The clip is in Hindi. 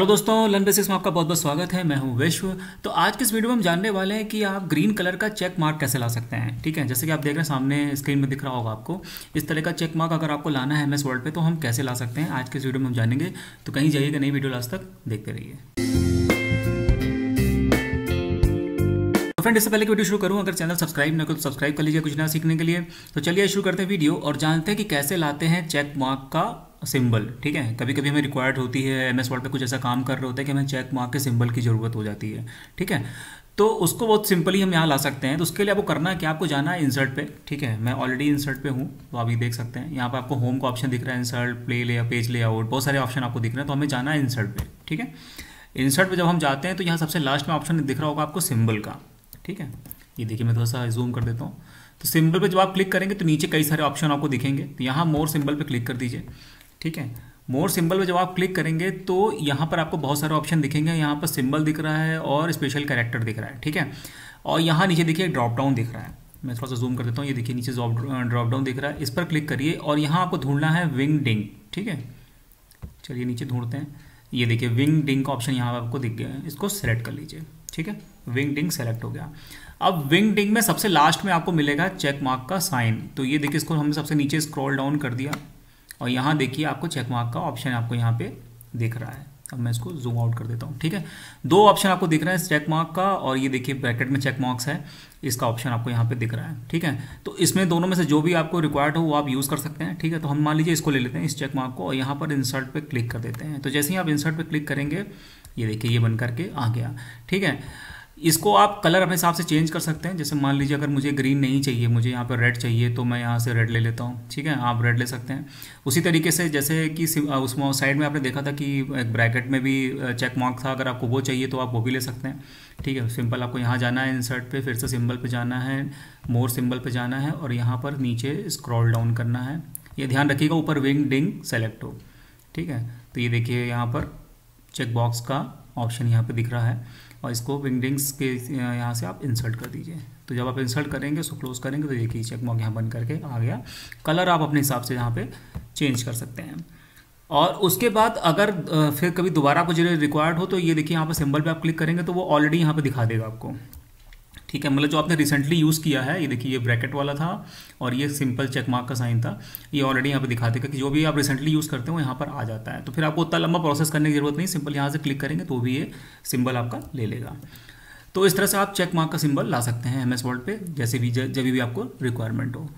हेलो तो दोस्तों लन बेसिक्स में आपका बहुत बहुत स्वागत है मैं हूं विश्व तो आज के इस वीडियो में हम जानने वाले हैं कि आप ग्रीन कलर का चेक मार्क कैसे ला सकते हैं ठीक है जैसे कि आप देख रहे हैं सामने स्क्रीन में दिख रहा होगा आपको इस तरह का चेक मार्क अगर आपको लाना है एम एस वर्ल्ड पर तो हम कैसे ला सकते हैं आज के इस वीडियो में हम जानेंगे तो कहीं जाइएगा नई वीडियो लास्ट तक देखते रहिए तो फ्रेंड इससे पहले वीडियो शुरू करूँ अगर चैनल सब्सक्राइब ना करो तो सब्सक्राइब कर लीजिए कुछ ना सीखने के लिए तो चलिए शुरू करते हैं वीडियो और जानते हैं कि कैसे लाते हैं चेक मार्क का सिंबल ठीक है कभी कभी हमें रिक्वायर्ड होती है एम एस वर्ड पर कुछ ऐसा काम कर रहे होते हैं कि हमें चेक मार्क के सिंबल की ज़रूरत हो जाती है ठीक है तो उसको बहुत सिंपली हम यहाँ ला सकते हैं तो उसके लिए आपको करना है कि आपको जाना है इंसर्ट पे ठीक है मैं ऑलरेडी इंसर्ट पे हूँ तो आप ये देख सकते हैं यहाँ पर आपको होम का ऑप्शन दिख रहा है insert play lay page out बहुत सारे ऑप्शन आपको दिख रहे हैं तो हमें जाना है इंसर्ट पे ठीक है इंसर्ट पे जब हम जाते हैं तो यहाँ सबसे लास्ट में ऑप्शन दिख रहा होगा आपको सिम्बल का ठीक है ये देखिए मैं थोड़ा सा जूम कर देता हूँ तो सिंबल पर जब आप क्लिक करेंगे तो नीचे कई सारे ऑप्शन आपको दिखेंगे तो यहाँ मोर सिंबल पर क्लिक कर दीजिए ठीक है मोर सिंबल में जब आप क्लिक करेंगे तो यहाँ पर आपको बहुत सारे ऑप्शन दिखेंगे यहाँ पर सिंबल दिख रहा है और स्पेशल कैरेक्टर दिख रहा है ठीक है और यहाँ नीचे देखिए ड्रॉप डाउन दिख रहा है मैं थोड़ा सा जूम कर देता हूँ ये देखिए नीचे ड्रॉप डाउन दिख रहा है इस पर क्लिक करिए और यहाँ आपको ढूंढना है विंग डिंग ठीक है चलिए नीचे ढूंढते हैं ये देखिए विंग डिंग का ऑप्शन यहाँ पर आपको दिख गया है इसको सेलेक्ट कर लीजिए ठीक है विंग डिंग सेलेक्ट हो गया अब विंग डिंग में सबसे लास्ट में आपको मिलेगा चेक मार्क का साइन तो ये देखिए इसको हमने सबसे नीचे स्क्रॉल डाउन कर दिया और यहाँ देखिए आपको चेकमार्क का ऑप्शन आपको यहाँ पे दिख रहा है अब मैं इसको जूम आउट कर देता हूँ ठीक है दो ऑप्शन आपको दिख रहा है चेक मार्क का और ये देखिए ब्रैकेट में चेक मार्क्स है इसका ऑप्शन आपको यहाँ पे दिख रहा है ठीक है तो इसमें दोनों में से जो भी आपको रिक्वायर्ड हो वो आप यूज़ कर सकते हैं ठीक है तो हम मान लीजिए इसको ले लेते हैं इस चेक मार्क को और यहाँ पर इंसर्ट पर क्लिक कर देते हैं तो जैसे ही आप इंसर्ट पर क्लिक करेंगे ये देखिए ये बन करके आ गया ठीक है इसको आप कलर अपने हिसाब से चेंज कर सकते हैं जैसे मान लीजिए अगर मुझे ग्रीन नहीं चाहिए मुझे यहाँ पर रेड चाहिए तो मैं यहाँ से रेड ले लेता हूँ ठीक है आप रेड ले सकते हैं उसी तरीके से जैसे कि उसमें साइड में आपने देखा था कि एक ब्रैकेट में भी चेक मार्क था अगर आपको वो चाहिए तो आप वो भी ले सकते हैं ठीक है सिंपल आपको यहाँ जाना है इंसर्ट पर फिर से सिम्बल पर जाना है मोर सिम्बल पर जाना है और यहाँ पर नीचे स्क्रॉल डाउन करना है ये ध्यान रखिएगा ऊपर विंग डिंग सेलेक्ट हो ठीक है तो ये देखिए यहाँ पर चेकबॉक्स का ऑप्शन यहाँ पे दिख रहा है और इसको विंगडिंग्स के यहाँ से आप इंसर्ट कर दीजिए तो जब आप इंसर्ट करेंगे उसको क्लोज करेंगे तो देखिए चेक मॉक यहाँ बंद करके आ गया कलर आप अपने हिसाब से यहाँ पे चेंज कर सकते हैं और उसके बाद अगर फिर कभी दोबारा कुछ रिक्वायर्ड हो तो ये देखिए यहाँ पर सिंबल पे आप क्लिक करेंगे तो वो ऑलरेडी यहाँ पे दिखा देगा आपको ठीक है मतलब जो आपने रिसेंटली यूज़ किया है ये देखिए ये ब्रैकेट वाला था और ये सिंपल चेक मार्क का साइन था ये ऑलरेडी यहाँ पे दिखा देगा कि जो भी आप रिसेंटली यूज़ करते हो यहाँ पर आ जाता है तो फिर आपको उतना लंबा प्रोसेस करने की जरूरत नहीं सिंपल यहाँ से क्लिक करेंगे तो भी ये सिंबल आपका ले लेगा तो इस तरह से आप चेक मार्क का सिंबल ला सकते हैं एम एस वर्ल्ड पर जैसे भी जब भी आपको रिक्वायरमेंट हो